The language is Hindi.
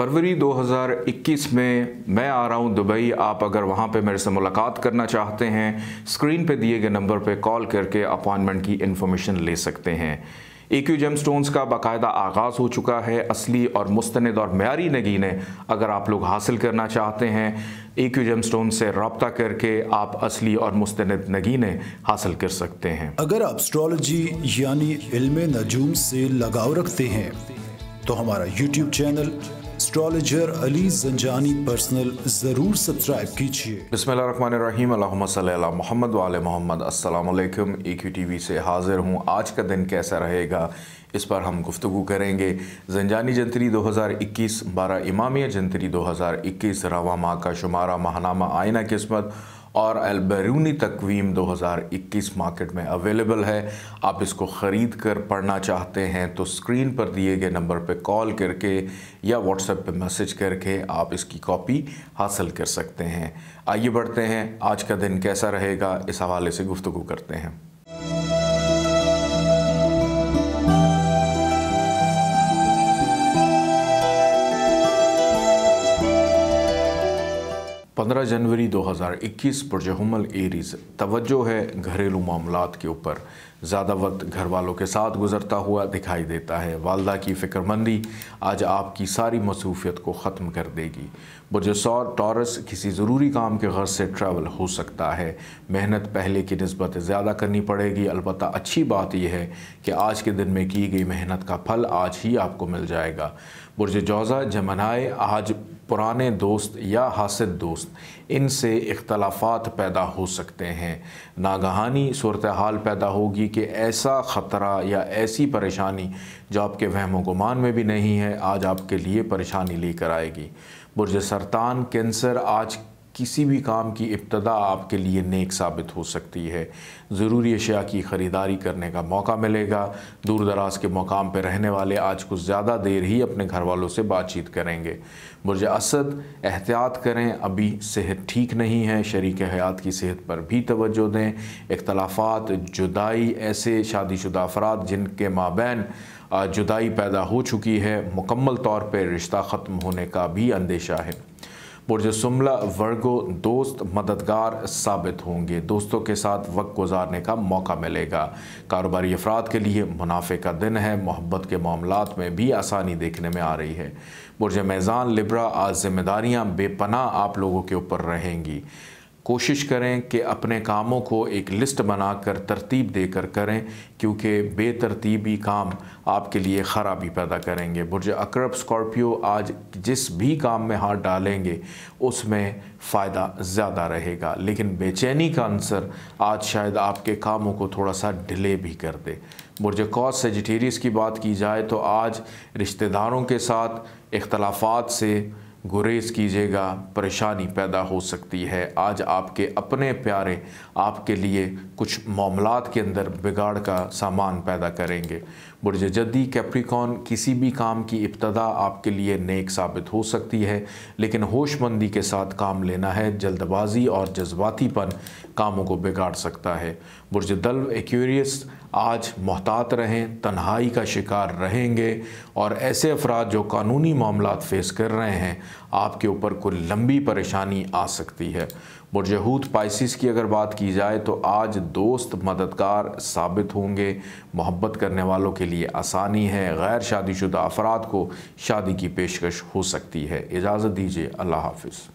फरवरी 2021 में मैं आ रहा हूँ दुबई आप अगर वहाँ पे मेरे से मुलाकात करना चाहते हैं स्क्रीन पे दिए गए नंबर पे कॉल करके अपॉइंटमेंट की इन्फॉर्मेशन ले सकते हैं एक्यू जेम स्टोन्स का बाकायदा आगाज़ हो चुका है असली और मुस्तंद और मैारी नगीने अगर आप लोग हासिल करना चाहते हैं एक्यू जेम स्टोन से रबता करके आप असली और मुस्तंद नगीनें हासिल कर सकते हैं अगर आप स्ट्रॉलोजी यानी इल्म नजूम से लगाव रखते हैं तो हमारा YouTube channel astrologer Ali Zanjani personal ज़रूर सब्सक्राइब कीजिए बिसमीम मोहम्मद वाले मोहम्मद असलकम ए क्यू टी वी से हाज़िर हूँ आज का दिन कैसा रहेगा इस पर हम गुफ्तु करेंगे जंजानी जंतरी 2021 बारह इमामिया जंतरी 2021 रवा माह का शुमारा माहनामा आयना किस्मत और अलबरूनी तकवीम 2021 मार्केट में अवेलेबल है आप इसको ख़रीद कर पढ़ना चाहते हैं तो स्क्रीन पर दिए गए नंबर पर कॉल करके या व्हाट्सएप पर मैसेज करके आप इसकी कॉपी हासिल कर सकते हैं आइए बढ़ते हैं आज का दिन कैसा रहेगा इस हवाले से गुफ्तु करते हैं पंद्रह जनवरी 2021 पर इक्कीस एरीज तवज्जो है घरेलू मामला के ऊपर ज़्यादा वक्त घर वालों के साथ गुजरता हुआ दिखाई देता है वालदा की फ़िक्रमंदी आज आपकी सारी मसरूफियत को ख़त्म कर देगी सौर टॉरस किसी ज़रूरी काम के घर से ट्रैवल हो सकता है मेहनत पहले की नस्बत ज़्यादा करनी पड़ेगी अलबत् अच्छी बात यह है कि आज के दिन में की गई मेहनत का फल आज ही आपको मिल जाएगा बुरज जौज़ा जमनाए आज पुराने दोस्त या हासिल दोस्त इनसे इख्तलाफात पैदा हो सकते हैं नागहानी सूरत हाल पैदा होगी कि ऐसा ख़तरा या ऐसी परेशानी जो आपके वहम गुमान में भी नहीं है आज आपके लिए परेशानी लेकर आएगी बुरज सरतान कैंसर आज किसी भी काम की इब्तदा आपके लिए नेक साबित हो सकती है ज़रूरी अशिया की ख़रीदारी करने का मौका मिलेगा दूर दराज के मकाम पर रहने वाले आज कुछ ज़्यादा देर ही अपने घर वालों से बातचीत करेंगे बुरज असद एहतियात करें अभी सेहत ठीक नहीं है शरीक हयात की सेहत पर भी तोज्जो दें इख्तलाफात जुदाई ऐसे शादीशुदा अफराद जिनके माबेन जुदाई पैदा हो चुकी है मुकम्मल तौर पर रिश्ता ख़त्म होने का भी अंदेशा है पुरजुमला वर्गो दोस्त मददगार साबित होंगे दोस्तों के साथ वक्त गुजारने का मौका मिलेगा कारोबारी अफराद के लिए मुनाफे का दिन है मोहब्बत के मामला में भी आसानी देखने में आ रही है बुरज मैजान लिब्रा आज जिम्मेदारियाँ बेपना आप लोगों के ऊपर रहेंगी कोशिश करें कि अपने कामों को एक लिस्ट बनाकर तरतीब देकर करें क्योंकि बेतरतीबी काम आपके लिए खराबी पैदा करेंगे बुरज अकरब स्कॉर्पियो आज जिस भी काम में हाथ डालेंगे उसमें फ़ायदा ज़्यादा रहेगा लेकिन बेचैनी का आंसर आज शायद आपके कामों को थोड़ा सा डिले भी कर दे बुरज कौस सेजिटेरियस की बात की जाए तो आज रिश्तेदारों के साथ इख्तलाफात से गुरेज कीजिएगा परेशानी पैदा हो सकती है आज आपके अपने प्यारे आपके लिए कुछ मामलात के अंदर बिगाड़ का सामान पैदा करेंगे बुरज जद्दी कैप्रिकॉन किसी भी काम की इब्तदा आपके लिए नेक साबित हो सकती है लेकिन होशमंदी के साथ काम लेना है जल्दबाजी और जज्बातीपन कामों को बिगाड़ सकता है बुरज दल एक्यूरियस आज मोहतात रहें तन्हाई का शिकार रहेंगे और ऐसे अफराद जो कानूनी मामला फेस कर रहे हैं आपके ऊपर कोई लंबी परेशानी आ सकती है बुरजहूत पाइसिस की अगर बात की जाए तो आज दोस्त मददगार साबित होंगे मोहब्बत करने वालों के लिए आसानी है गैर शादीशुदा अफराद को शादी की पेशकश हो सकती है इजाज़त दीजिए अल्लाह हाफिज़